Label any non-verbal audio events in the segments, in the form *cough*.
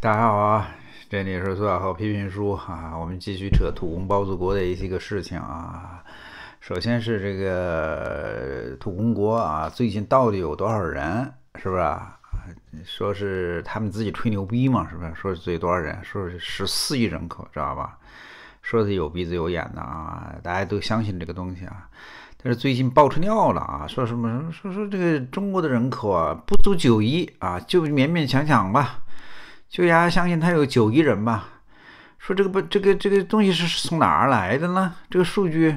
大家好啊，这里是苏小浩批评书啊，我们继续扯土工包子国的一些个事情啊。首先是这个土工国啊，最近到底有多少人？是不是？说是他们自己吹牛逼嘛？是不是？说是多少人？说是十四亿人口，知道吧？说是有鼻子有眼的啊，大家都相信这个东西啊。但是最近爆出尿了啊，说什么什么？说说这个中国的人口啊不足九亿啊，就勉勉强强吧。就利相信他有九亿人吧？说这个不，这个这个东西是从哪儿来的呢？这个数据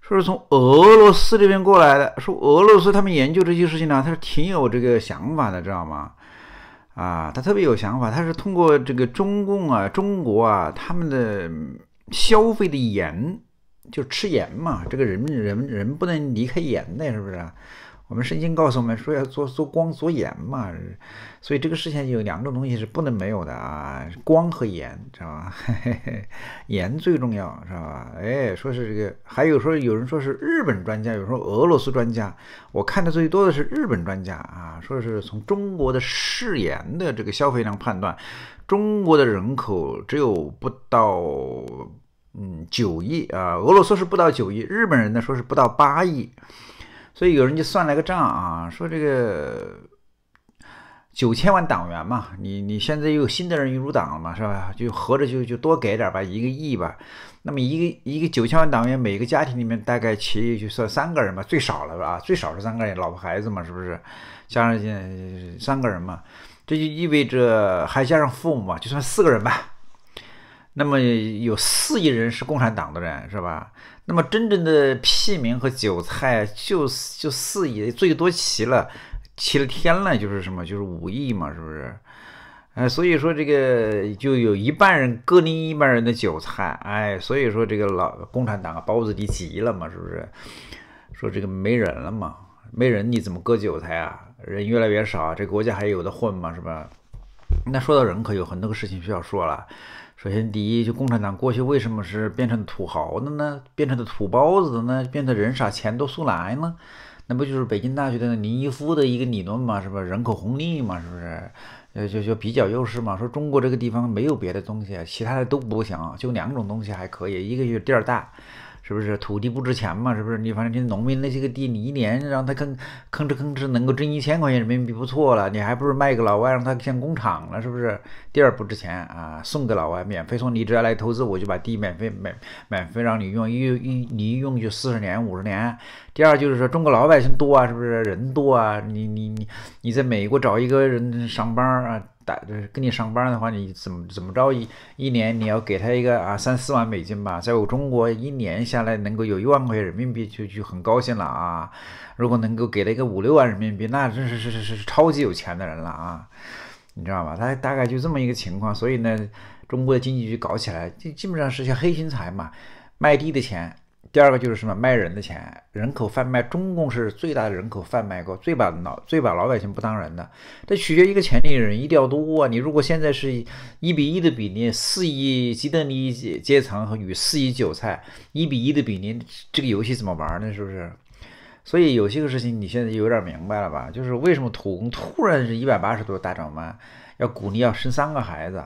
说是从俄罗斯这边过来的。说俄罗斯他们研究这些事情呢，他是挺有这个想法的，知道吗？啊，他特别有想法，他是通过这个中共啊、中国啊他们的消费的盐，就吃盐嘛，这个人人人不能离开盐的，是不是我们圣经告诉我们说要做做光做盐嘛，所以这个事情有两种东西是不能没有的啊，光和盐，知道吧？盐 *laughs* 最重要，是吧？哎，说是这个，还有说有人说是日本专家，有时候俄罗斯专家，我看的最多的是日本专家啊，说是从中国的誓盐的这个消费量判断，中国的人口只有不到嗯九亿啊，俄罗斯是不到九亿，日本人呢说是不到八亿。所以有人就算了个账啊，说这个九千万党员嘛，你你现在又有新的人入党了嘛，是吧？就合着就就多给点吧，一个亿吧。那么一个一个九千万党员，每个家庭里面大概其实就算三个人吧，最少了吧？最少是三个人，老婆孩子嘛，是不是？加上三个人嘛，这就意味着还加上父母嘛，就算四个人吧。那么有四亿人是共产党的人，是吧？那么真正的屁民和韭菜就就四亿，最多齐了，齐了天了，就是什么就是五亿嘛，是不是？哎，所以说这个就有一半人割另一半人的韭菜，哎，所以说这个老共产党啊，包子你急了嘛，是不是？说这个没人了嘛，没人你怎么割韭菜啊？人越来越少，这国家还有的混吗？是吧？那说到人，口，有很多个事情需要说了。首先，第一，就共产党过去为什么是变成土豪的呢？变成的土包子呢？变得人傻钱多速来呢？那不就是北京大学的林毅夫的一个理论嘛？是不是人口红利嘛？是不是？呃，就就比较优势嘛？说中国这个地方没有别的东西，其他的都不行，就两种东西还可以，一个就是地儿大。是不是土地不值钱嘛？是不是你反正你农民那些个地，你一年让他吭吭哧吭哧能够挣一千块钱人民币不错了，你还不如卖给老外，让他建工厂了，是不是？地不值钱啊，送给老外免费送，你只要来投资，我就把地免费免免费让你用，一用一你一用就四十年五十年。第二就是说中国老百姓多啊，是不是人多啊？你你你你在美国找一个人上班啊？打就是跟你上班的话，你怎么怎么着一一年你要给他一个啊三四万美金吧，在我中国一年下来能够有一万块人民币就就很高兴了啊！如果能够给他一个五六万人民币，那真是是是超级有钱的人了啊！你知道吧？他大概就这么一个情况，所以呢，中国的经济就搞起来，就基本上是些黑心财嘛，卖地的钱。第二个就是什么卖人的钱，人口贩卖，中共是最大的人口贩卖国，最把老最把老百姓不当人的。这取决一个钱提，人一定要多啊！你如果现在是 *laughs* 一比一的比例，四亿基利益阶层和与四亿韭菜一比一的比例，这个游戏怎么玩呢？是不是？所以有些个事情你现在有点明白了吧？就是为什么土工突然是一百八十度大转弯，要鼓励要生三个孩子？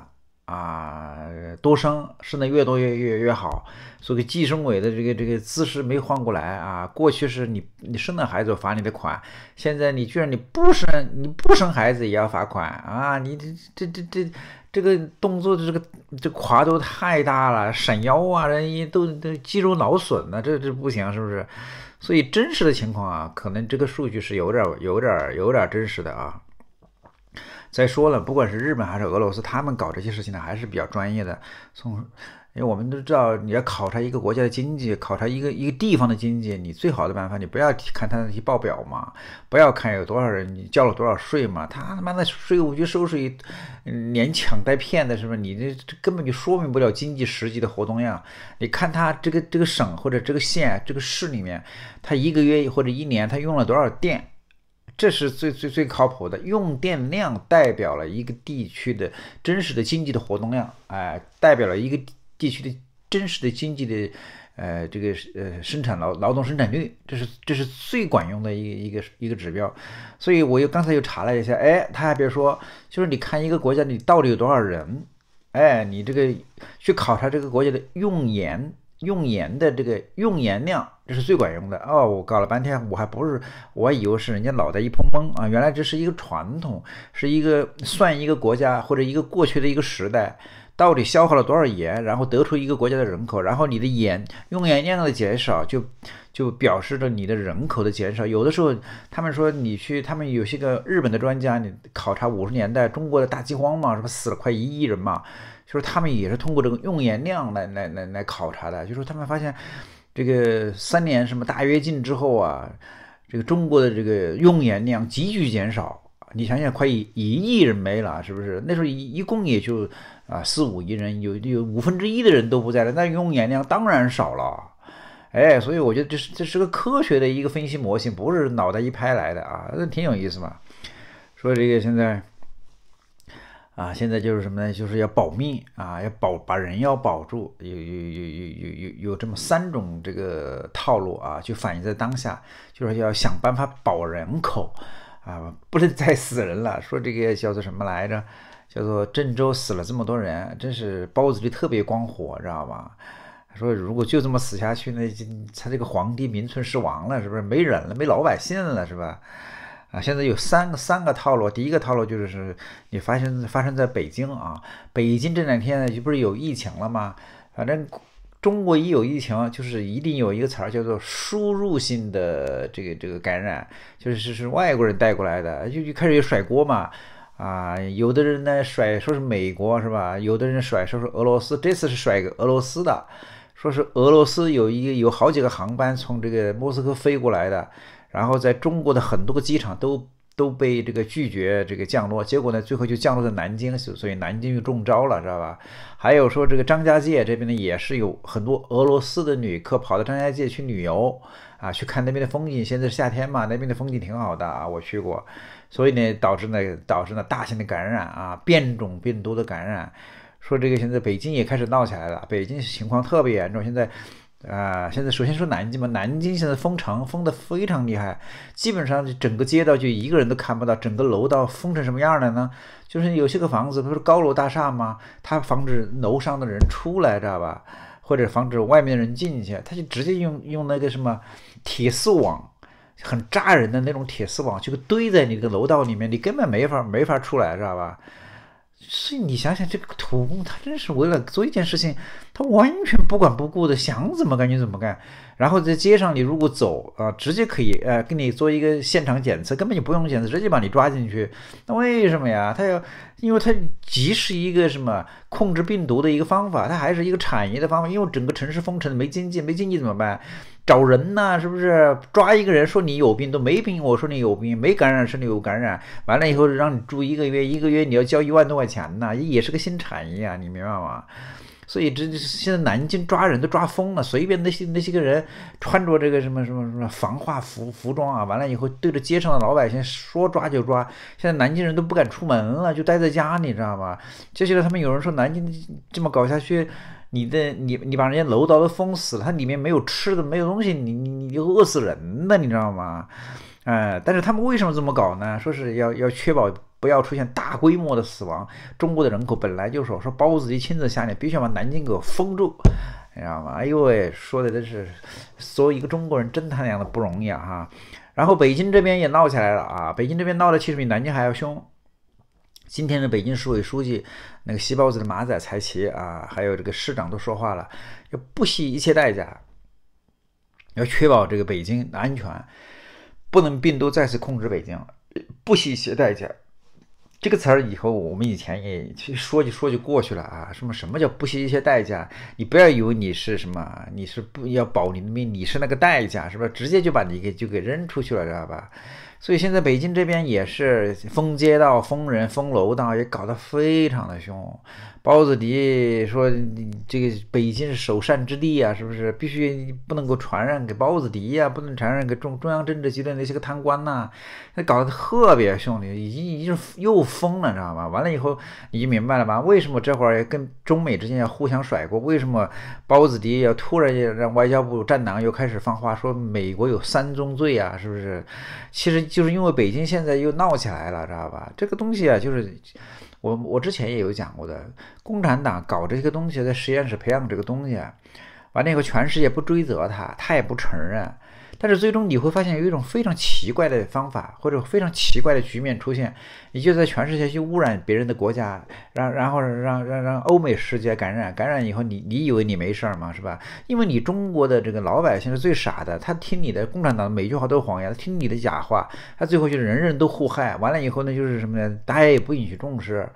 啊，多生生的越多越越越好，所以计生委的这个这个姿势没换过来啊。过去是你你生了孩子罚你的款，现在你居然你不生你不生孩子也要罚款啊！你这这这这这个动作的这个这跨度太大了，闪腰啊，人都都肌肉劳损了，这这不行是不是？所以真实的情况啊，可能这个数据是有点有点有点真实的啊。再说了，不管是日本还是俄罗斯，他们搞这些事情呢还是比较专业的。从，因为我们都知道，你要考察一个国家的经济，考察一个一个地方的经济，你最好的办法，你不要看他那些报表嘛，不要看有多少人你交了多少税嘛，他他妈的税务局收税，连抢带骗的，是不是？你这这根本就说明不了经济实际的活动量。你看他这个这个省或者这个县、这个市里面，他一个月或者一年他用了多少电？这是最最最靠谱的，用电量代表了一个地区的真实的经济的活动量，哎，代表了一个地区的真实的经济的，呃，这个呃生产劳劳动生产率，这是这是最管用的一一个一个指标。所以我又刚才又查了一下，哎，他还别说，就是你看一个国家你到底有多少人，哎，你这个去考察这个国家的用盐。用盐的这个用盐量，这是最管用的哦！我搞了半天，我还不是我以为是人家脑袋一碰懵啊，原来这是一个传统，是一个算一个国家或者一个过去的一个时代到底消耗了多少盐，然后得出一个国家的人口，然后你的盐用盐量的减少，就就表示着你的人口的减少。有的时候他们说你去，他们有些个日本的专家，你考察五十年代中国的大饥荒嘛，是不死了快一亿人嘛？就是他们也是通过这个用盐量来来来来考察的。就是他们发现，这个三年什么大跃进之后啊，这个中国的这个用盐量急剧减少。你想想，快一亿人没了，是不是？那时候一一共也就啊四五亿人，有有五分之一的人都不在了，那用盐量当然少了。哎，所以我觉得这是这是个科学的一个分析模型，不是脑袋一拍来的啊，那挺有意思嘛。所以这个现在。啊，现在就是什么呢？就是要保命啊，要保把人要保住，有有有有有有有这么三种这个套路啊，就反映在当下，就是要想办法保人口啊，不能再死人了。说这个叫做什么来着？叫做郑州死了这么多人，真是包子就特别光火，知道吧？说如果就这么死下去，那他这个皇帝名存实亡了，是不是？没人了，没老百姓了，是吧？啊，现在有三个三个套路。第一个套路就是，你发生发生在北京啊，北京这两天呢就不是有疫情了吗？反正中国一有疫情，就是一定有一个词儿叫做输入性的这个这个感染，就是是外国人带过来的，就就开始有甩锅嘛。啊，有的人呢甩说是美国是吧？有的人甩说是俄罗斯，这次是甩俄罗斯的，说是俄罗斯有一有好几个航班从这个莫斯科飞过来的。然后在中国的很多个机场都都被这个拒绝这个降落，结果呢，最后就降落在南京，所所以南京就中招了，知道吧？还有说这个张家界这边呢，也是有很多俄罗斯的旅客跑到张家界去旅游，啊，去看那边的风景。现在是夏天嘛，那边的风景挺好的啊，我去过。所以呢，导致呢，导致呢，大型的感染啊，变种病毒的感染。说这个现在北京也开始闹起来了，北京情况特别严重，现在。啊，现在首先说南京嘛，南京现在封城封的非常厉害，基本上就整个街道就一个人都看不到，整个楼道封成什么样了呢？就是有些个房子不是高楼大厦吗？它防止楼上的人出来知道吧，或者防止外面的人进去，他就直接用用那个什么铁丝网，很扎人的那种铁丝网，就堆在你的楼道里面，你根本没法没法出来知道吧？所以你想想，这个土工他真是为了做一件事情，他完全不管不顾的，想怎么干就怎么干。然后在街上，你如果走啊，直接可以呃给你做一个现场检测，根本就不用检测，直接把你抓进去。那为什么呀？他要，因为他既是一个什么控制病毒的一个方法，它还是一个产业的方法。因为整个城市封城没经济，没经济怎么办？找人呢，是不是抓一个人说你有病都没病？我说你有病没感染是你有感染。完了以后让你住一个月，一个月你要交一万多块钱呢，也是个新产业啊，你明白吗？所以这现在南京抓人都抓疯了，随便那些那些个人穿着这个什么什么什么防化服服装啊，完了以后对着街上的老百姓说抓就抓。现在南京人都不敢出门了，就待在家，你知道吗？接下来他们有人说南京这么搞下去。你的你你把人家楼道都封死了，它里面没有吃的，没有东西，你你你就饿死人的，你知道吗？哎，但是他们为什么这么搞呢？说是要要确保不要出现大规模的死亡。中国的人口本来就少，说包子一亲自下令，必须要把南京给封住，你知道吗？哎呦喂，说的真是，所以一个中国人真他娘的不容易啊！哈。然后北京这边也闹起来了啊，北京这边闹的其实比南京还要凶。今天的北京市委书记那个西包子的马仔才奇啊，还有这个市长都说话了，要不惜一切代价，要确保这个北京的安全，不能病毒再次控制北京，不惜一切代价，这个词儿以后我们以前也去说，就说就过去了啊。什么什么叫不惜一些代价？你不要以为你是什么，你是不要保你的命，你是那个代价，是不是？直接就把你给就给扔出去了，知道吧？所以现在北京这边也是封街道、封人、封楼道，也搞得非常的凶。包子迪说：“你这个北京是首善之地啊，是不是必须不能够传染给包子迪呀？不能传染给中中央政治局的那些个贪官呐！那搞得特别凶已经已经又疯了，你知道吧？完了以后，你明白了吧？为什么这会儿跟中美之间要互相甩锅？为什么包子迪要突然让外交部战狼又开始放话说美国有三宗罪啊？是不是？其实就是因为北京现在又闹起来了，知道吧？这个东西啊，就是。”我我之前也有讲过的，共产党搞这些东西，在实验室培养这个东西，完了以后全世界不追责他，他也不承认。但是最终你会发现有一种非常奇怪的方法，或者非常奇怪的局面出现，你就在全世界去污染别人的国家，然然后让让让欧美世界感染，感染以后，你你以为你没事儿吗？是吧？因为你中国的这个老百姓是最傻的，他听你的共产党每句话都是谎言，他听你的假话，他最后就是人人都互害，完了以后呢，就是什么呢？大家也不允许重视。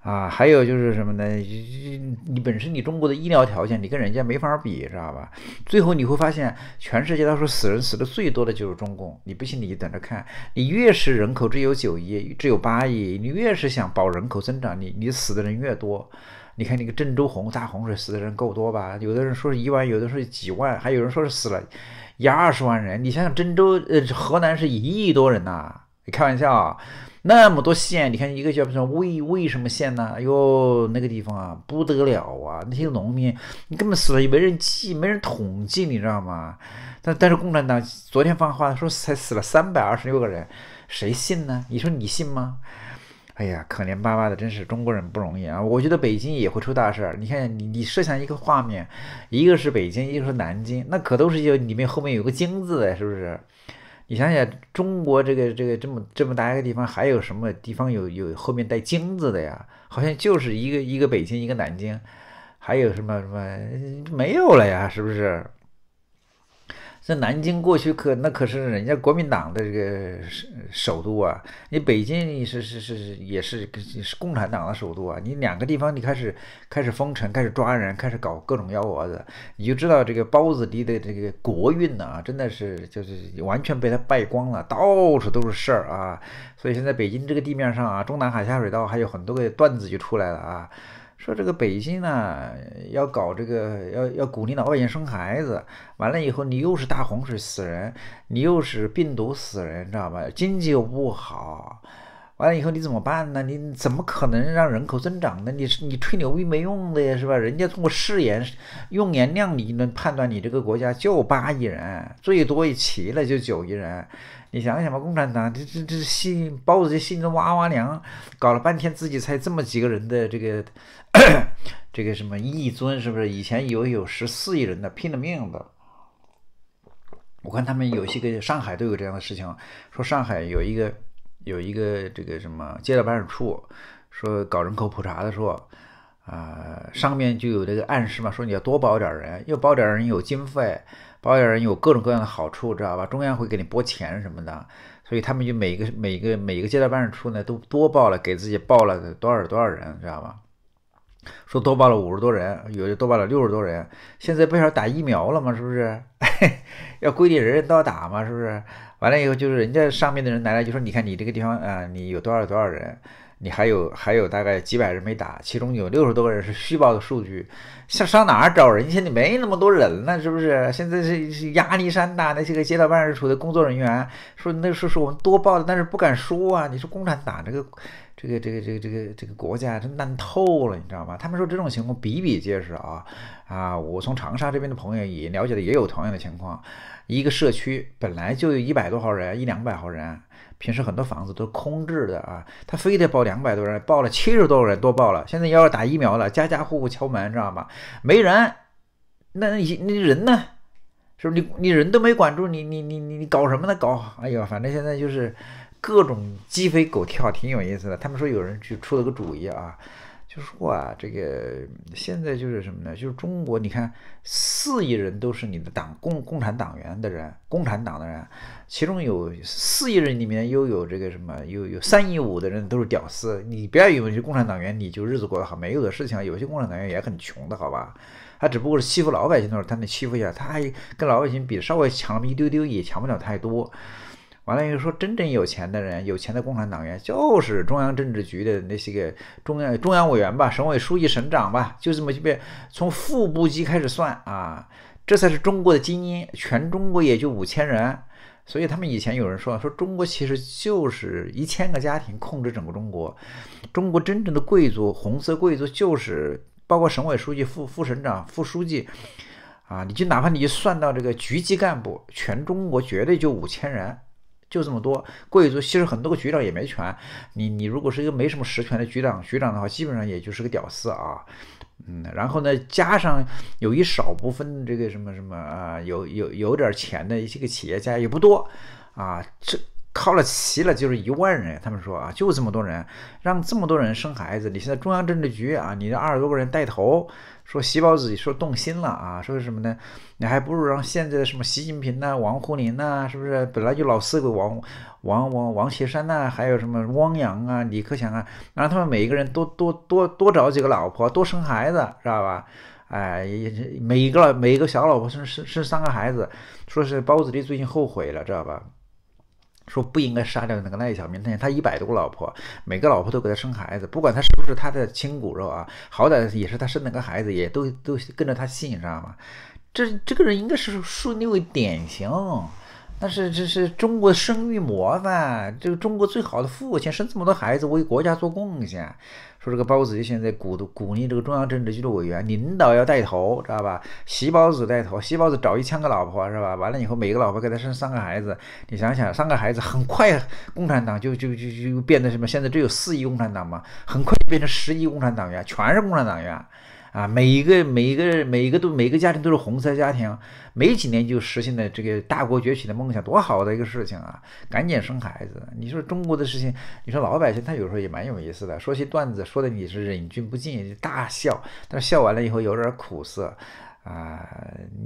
啊，还有就是什么呢？你本身你中国的医疗条件，你跟人家没法比，知道吧？最后你会发现，全世界他说死人死的最多的就是中共。你不信，你就等着看。你越是人口只有九亿、只有八亿，你越是想保人口增长，你你死的人越多。你看那个郑州洪大洪水死的人够多吧？有的人说是一万，有的说几万，还有人说是死了，一二十万人。你想想郑州，呃，河南是一亿多人呐。开玩笑啊，那么多县，你看一个叫什么魏魏什么县呢？哎呦，那个地方啊，不得了啊！那些农民，你根本死了也没人记，没人统计，你知道吗？但但是共产党昨天放话说才死了三百二十六个人，谁信呢？你说你信吗？哎呀，可怜巴巴的，真是中国人不容易啊！我觉得北京也会出大事儿。你看，你你设想一个画面，一个是北京，一个是南京，那可都是有里面后面有个京字的，是不是？你想想，中国这个这个这么这么大一个地方，还有什么地方有有后面带京字的呀？好像就是一个一个北京，一个南京，还有什么什么没有了呀？是不是？那南京过去可那可是人家国民党的这个首都啊，你北京是是是也是是共产党的首都啊，你两个地方你开始开始封城，开始抓人，开始搞各种幺蛾子，你就知道这个包子地的这个国运呢啊，真的是就是完全被他败光了，到处都是事儿啊，所以现在北京这个地面上啊，中南海下水道还有很多个段子就出来了啊。说这个北京呢，要搞这个，要要鼓励老外也生孩子，完了以后你又是大洪水死人，你又是病毒死人，知道吧？经济又不好。完了以后你怎么办呢？你怎么可能让人口增长呢？你是你吹牛逼没用的呀，是吧？人家通过誓言、用颜量理论判断，你这个国家就八亿人，最多也齐了就九亿人。你想想吧，共产党这这这心包子这心中哇哇凉，搞了半天自己才这么几个人的这个 *coughs* 这个什么一尊，是不是？以前有有十四亿人的拼了命的，我看他们有些个上海都有这样的事情，说上海有一个。有一个这个什么街道办事处说搞人口普查的时候，啊，上面就有这个暗示嘛，说你要多报点人，又报点人有经费，报点人有各种各样的好处，知道吧？中央会给你拨钱什么的，所以他们就每一个每一个每一个街道办事处呢都多报了，给自己报了多少多少人，知道吧？说多报了五十多人，有的多报了六十多人。现在不是要打疫苗了吗？是不是？*laughs* 要规定人人都要打嘛，是不是？完了以后就是人家上面的人来了，就说：“你看你这个地方啊，你有多少多少人。”你还有还有大概几百人没打，其中有六十多个人是虚报的数据，上上哪找人去？你没那么多人呢，是不是？现在是是压力山大，那些个街道办事处的工作人员说，那是是我们多报的，但是不敢说啊。你说共产党这个这个这个这个这个这个国家真烂透了，你知道吗？他们说这种情况比比皆是啊啊！我从长沙这边的朋友也了解的也有同样的情况，一个社区本来就有一百多号人，一两百号人。平时很多房子都空置的啊，他非得报两百多人，报了七十多人，多报了。现在要是打疫苗了，家家户户敲门，知道吗？没人，那那那人呢？是不是你你人都没管住，你你你你你搞什么呢？搞，哎呦，反正现在就是各种鸡飞狗跳，挺有意思的。他们说有人去出了个主意啊。就是说啊，这个现在就是什么呢？就是中国，你看四亿人都是你的党共共产党员的人，共产党的人，其中有四亿人里面又有这个什么，又有三亿五的人都是屌丝。你不要以为是共产党员你就日子过得好，没有的事情，有些共产党员也很穷的，好吧？他只不过是欺负老百姓的时候，他能欺负一下，他还跟老百姓比稍微强那么一丢丢，也强不了太多。完了以后说，真正有钱的人，有钱的共产党员，就是中央政治局的那些个中央中央委员吧，省委书记、省长吧，就这么就变从副部级开始算啊，这才是中国的精英，全中国也就五千人。所以他们以前有人说，说中国其实就是一千个家庭控制整个中国，中国真正的贵族，红色贵族，就是包括省委书记、副副省长、副书记，啊，你就哪怕你就算到这个局级干部，全中国绝对就五千人。就这么多，贵族其实很多个局长也没权。你你如果是一个没什么实权的局长局长的话，基本上也就是个屌丝啊。嗯，然后呢，加上有一少部分这个什么什么啊，有有有点钱的一些个企业家也不多啊。这靠了齐了就是一万人，他们说啊，就这么多人，让这么多人生孩子。你现在中央政治局啊，你这二十多个人带头。说习宝子说动心了啊！说什么呢？你还不如让现在的什么习近平呐、王沪宁呐，是不是？本来就老四个王王王王岐山呐，还有什么汪洋啊、李克强啊，让他们每一个人多多多多找几个老婆，多生孩子，知道吧？哎，每一个每一个小老婆生生生三个孩子，说是包子弟最近后悔了，知道吧？说不应该杀掉那个赖小民，他他一百多个老婆，每个老婆都给他生孩子，不管他是不是他的亲骨肉啊，好歹也是他生那个孩子，也都都跟着他姓，知道吗？这这个人应该是树立为典型。但是这是中国生育模范，这个中国最好的父亲，生这么多孩子为国家做贡献。说这个包子就现在鼓鼓励这个中央政治局的委员领导要带头，知道吧？习包子带头，习包子找一千个老婆是吧？完了以后每个老婆给他生三个孩子，你想想，三个孩子很快共产党就就就就变得什么？现在只有四亿共产党嘛，很快变成十亿共产党员，全是共产党员。啊，每一个每一个每一个都每个家庭都是红色家庭，没几年就实现了这个大国崛起的梦想，多好的一个事情啊！赶紧生孩子。你说中国的事情，你说老百姓他有时候也蛮有意思的，说些段子，说的你是忍俊不禁，大笑。但是笑完了以后有点苦涩，啊，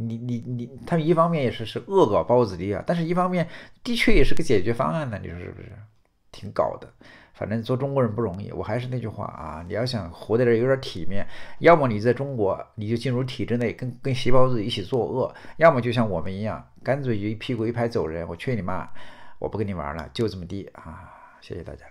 你你你，他一方面也是是恶搞包子弟啊，但是一方面的确也是个解决方案呢。你说是不是？挺搞的。反正做中国人不容易，我还是那句话啊，你要想活在这有点体面，要么你在中国，你就进入体制内，跟跟细胞子一起作恶；要么就像我们一样，干脆就一屁股一拍走人。我劝你妈，我不跟你玩了，就这么地啊！谢谢大家。